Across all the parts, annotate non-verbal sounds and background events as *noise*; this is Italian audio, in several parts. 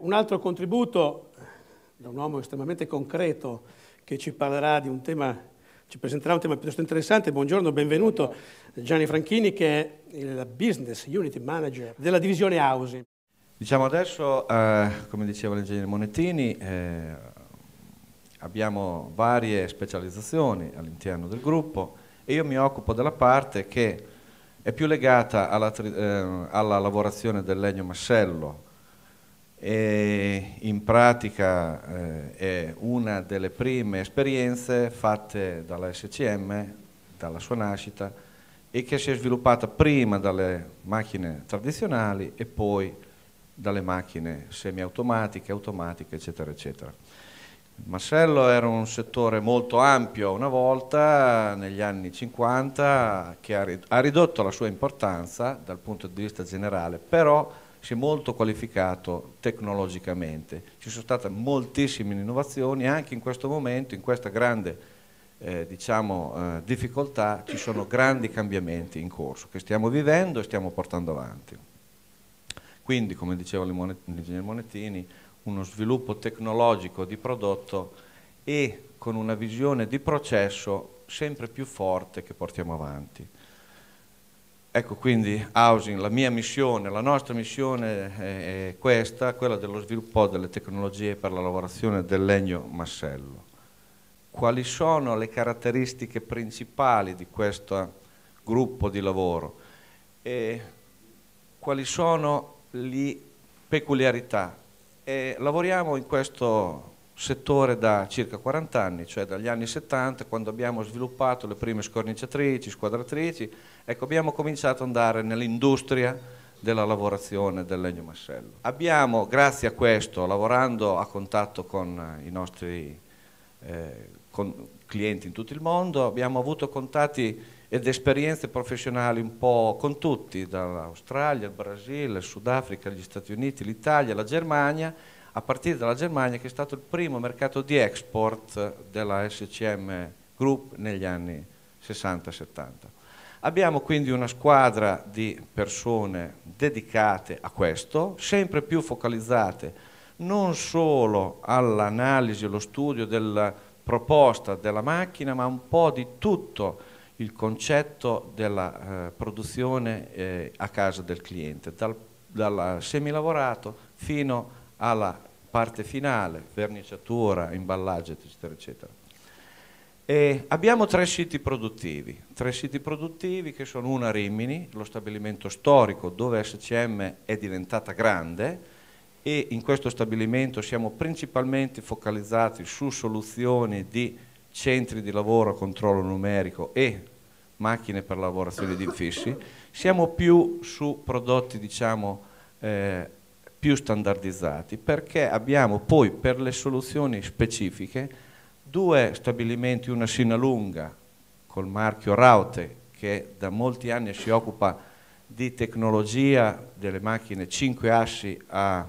Un altro contributo da un uomo estremamente concreto che ci parlerà di un tema, ci presenterà un tema piuttosto interessante. Buongiorno, benvenuto Gianni Franchini che è il Business unit Manager della divisione Ausi. Diciamo adesso, eh, come diceva l'ingegnere Monettini, eh, abbiamo varie specializzazioni all'interno del gruppo e io mi occupo della parte che è più legata alla, eh, alla lavorazione del legno massello, e in pratica eh, è una delle prime esperienze fatte dalla SCM, dalla sua nascita, e che si è sviluppata prima dalle macchine tradizionali e poi dalle macchine semiautomatiche, automatiche, eccetera, eccetera. Marcello era un settore molto ampio una volta, negli anni 50, che ha ridotto la sua importanza dal punto di vista generale, però si è molto qualificato tecnologicamente, ci sono state moltissime innovazioni e anche in questo momento, in questa grande eh, diciamo, eh, difficoltà, ci sono grandi cambiamenti in corso che stiamo vivendo e stiamo portando avanti. Quindi, come diceva l'ingegnere Monettini, uno sviluppo tecnologico di prodotto e con una visione di processo sempre più forte che portiamo avanti. Ecco quindi housing, la mia missione, la nostra missione è questa, quella dello sviluppo delle tecnologie per la lavorazione del legno massello. Quali sono le caratteristiche principali di questo gruppo di lavoro e quali sono le peculiarità? E lavoriamo in questo settore da circa 40 anni, cioè dagli anni 70, quando abbiamo sviluppato le prime scorniciatrici, squadratrici, ecco, abbiamo cominciato ad andare nell'industria della lavorazione del legno massello. Abbiamo, grazie a questo, lavorando a contatto con i nostri eh, con clienti in tutto il mondo, abbiamo avuto contatti ed esperienze professionali un po' con tutti, dall'Australia, il Brasile, il Sudafrica, gli Stati Uniti, l'Italia, la Germania, a partire dalla Germania che è stato il primo mercato di export della SCM Group negli anni 60-70. Abbiamo quindi una squadra di persone dedicate a questo, sempre più focalizzate non solo all'analisi e allo studio della proposta della macchina, ma un po' di tutto il concetto della eh, produzione eh, a casa del cliente, dal, dal semilavorato fino alla parte finale, verniciatura, imballaggio, eccetera, eccetera. E abbiamo tre siti produttivi, tre siti produttivi che sono una Rimini, lo stabilimento storico dove SCM è diventata grande e in questo stabilimento siamo principalmente focalizzati su soluzioni di centri di lavoro a controllo numerico e macchine per lavorazione di infissi, siamo più su prodotti diciamo eh, più standardizzati perché abbiamo poi per le soluzioni specifiche due stabilimenti, una Sinalunga col marchio Raute che da molti anni si occupa di tecnologia delle macchine 5 assi a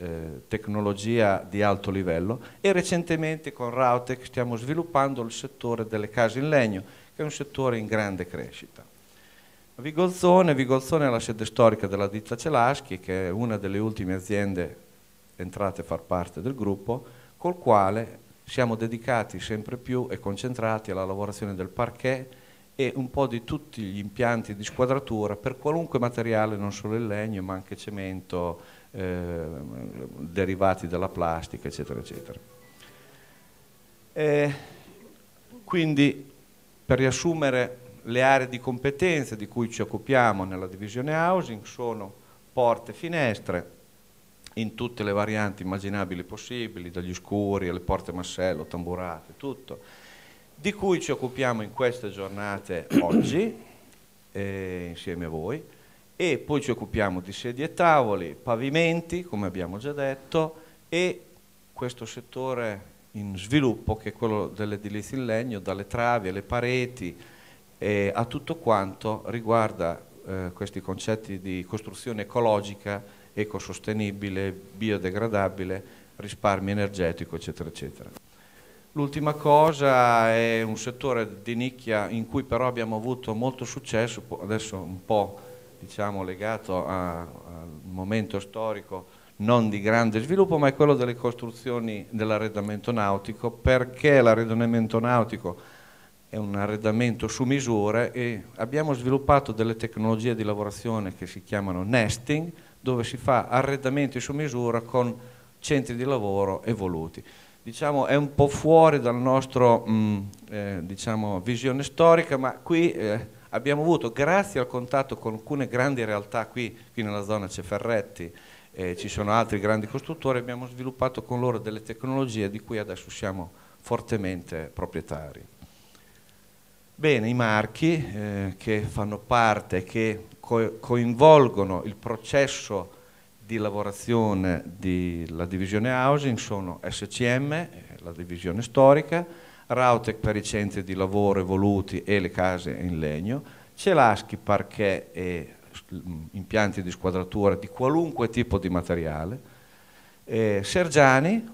eh, tecnologia di alto livello e recentemente con Rautec stiamo sviluppando il settore delle case in legno che è un settore in grande crescita. Vigolzone, Vigolzone è la sede storica della ditta Celaschi, che è una delle ultime aziende entrate a far parte del gruppo, col quale siamo dedicati sempre più e concentrati alla lavorazione del parquet e un po' di tutti gli impianti di squadratura per qualunque materiale, non solo il legno, ma anche cemento, eh, derivati dalla plastica, eccetera, eccetera. E eh, quindi, per riassumere, le aree di competenza di cui ci occupiamo nella divisione housing sono porte e finestre in tutte le varianti immaginabili possibili, dagli scuri alle porte massello, tamburate, tutto, di cui ci occupiamo in queste giornate *coughs* oggi eh, insieme a voi e poi ci occupiamo di sedie e tavoli, pavimenti, come abbiamo già detto, e questo settore in sviluppo che è quello dell'edilizia in legno, dalle travi alle pareti, e a tutto quanto riguarda eh, questi concetti di costruzione ecologica, ecosostenibile, biodegradabile, risparmio energetico, eccetera, eccetera. L'ultima cosa è un settore di nicchia in cui però abbiamo avuto molto successo, adesso un po' diciamo, legato a, al momento storico non di grande sviluppo, ma è quello delle costruzioni dell'arredamento nautico, perché l'arredamento nautico è un arredamento su misura e abbiamo sviluppato delle tecnologie di lavorazione che si chiamano nesting, dove si fa arredamenti su misura con centri di lavoro evoluti. Diciamo, è un po' fuori dalla nostra mm, eh, diciamo, visione storica, ma qui eh, abbiamo avuto, grazie al contatto con alcune grandi realtà, qui, qui nella zona c'è Ferretti, eh, ci sono altri grandi costruttori, abbiamo sviluppato con loro delle tecnologie di cui adesso siamo fortemente proprietari. Bene, i marchi eh, che fanno parte, che co coinvolgono il processo di lavorazione della divisione housing sono SCM, eh, la divisione storica, Rautec per i centri di lavoro evoluti e le case in legno, Celaschi parquet e mm, impianti di squadratura di qualunque tipo di materiale, eh, Sergiani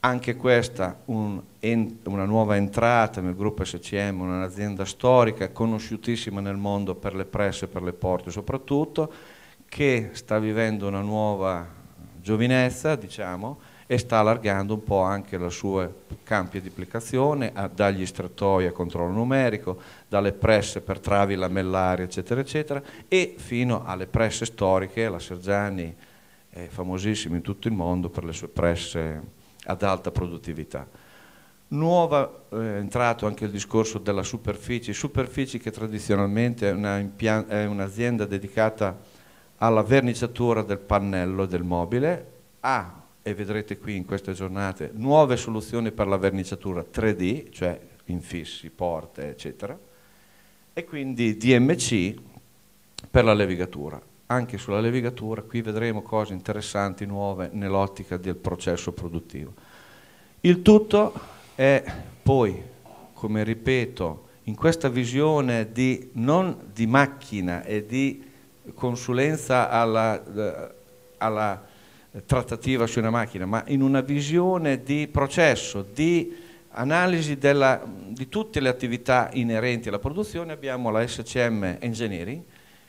anche questa un, en, una nuova entrata nel gruppo SCM, un'azienda storica conosciutissima nel mondo per le presse e per le porte soprattutto, che sta vivendo una nuova giovinezza, diciamo, e sta allargando un po' anche i suoi campi di applicazione a, dagli strattoi a controllo numerico, dalle presse per travi lamellari, eccetera, eccetera, e fino alle presse storiche, la Sergiani è famosissima in tutto il mondo per le sue presse ad alta produttività. Nuova eh, è entrato anche il discorso della superficie, superfici che tradizionalmente è, un'azienda dedicata alla verniciatura del pannello del mobile, ha, ah, e vedrete qui in queste giornate, nuove soluzioni per la verniciatura 3D, cioè infissi, porte, eccetera, e quindi DMC per la levigatura anche sulla levigatura, qui vedremo cose interessanti, nuove nell'ottica del processo produttivo. Il tutto è poi, come ripeto, in questa visione di, non di macchina e di consulenza alla, eh, alla trattativa su una macchina, ma in una visione di processo, di analisi della, di tutte le attività inerenti alla produzione, abbiamo la SCM Engineering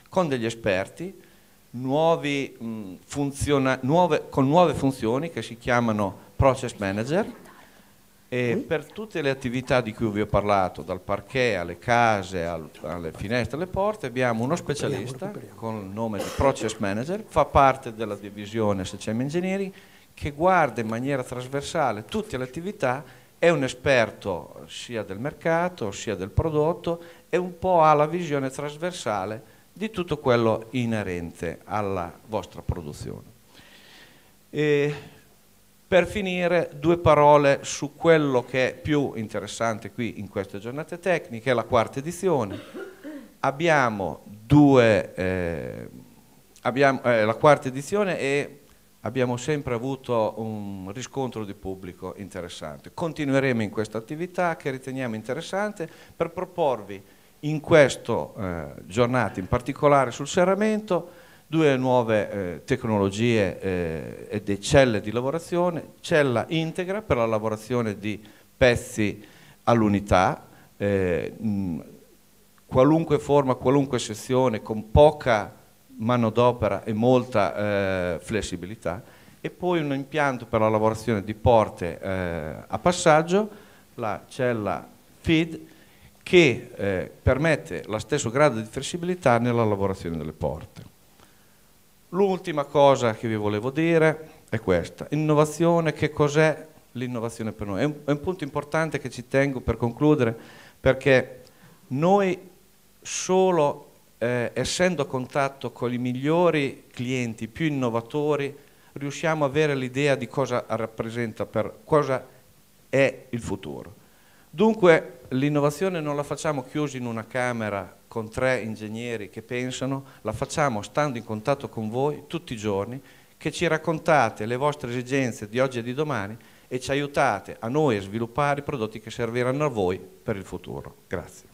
con degli esperti nuovi, mh, mm, funziona, nuove, con nuove funzioni che si chiamano Process Manager e per tutte le attività di cui vi ho parlato, dal parquet alle case, al, alle finestre, alle porte, abbiamo uno specialista con il nome di Process Manager, fa parte della divisione SCM Engineering, che guarda in maniera trasversale tutte le attività, è un esperto sia del mercato sia del prodotto e un po' ha la visione trasversale di tutto quello inerente alla vostra produzione. E per finire due parole su quello che è più interessante qui in queste giornate tecniche, la quarta edizione. Abbiamo due, eh, abbiamo, eh, la quarta edizione e abbiamo sempre avuto un riscontro di pubblico interessante. Continueremo in questa attività che riteniamo interessante per proporvi in questa eh, giornata in particolare sul serramento, due nuove eh, tecnologie eh, e delle celle di lavorazione, cella integra per la lavorazione di pezzi all'unità, eh, qualunque forma, qualunque sezione, con poca manodopera e molta eh, flessibilità, e poi un impianto per la lavorazione di porte eh, a passaggio, la cella feed che eh, permette lo stesso grado di flessibilità nella lavorazione delle porte. L'ultima cosa che vi volevo dire è questa, innovazione, che cos'è l'innovazione per noi? È un, è un punto importante che ci tengo per concludere perché noi solo eh, essendo a contatto con i migliori clienti, più innovatori, riusciamo ad avere l'idea di cosa rappresenta, per, cosa è il futuro. Dunque l'innovazione non la facciamo chiusi in una camera con tre ingegneri che pensano, la facciamo stando in contatto con voi tutti i giorni, che ci raccontate le vostre esigenze di oggi e di domani e ci aiutate a noi a sviluppare i prodotti che serviranno a voi per il futuro. Grazie.